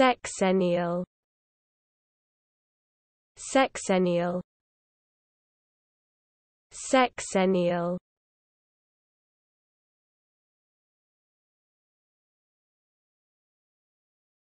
Sexennial Sexennial Sexennial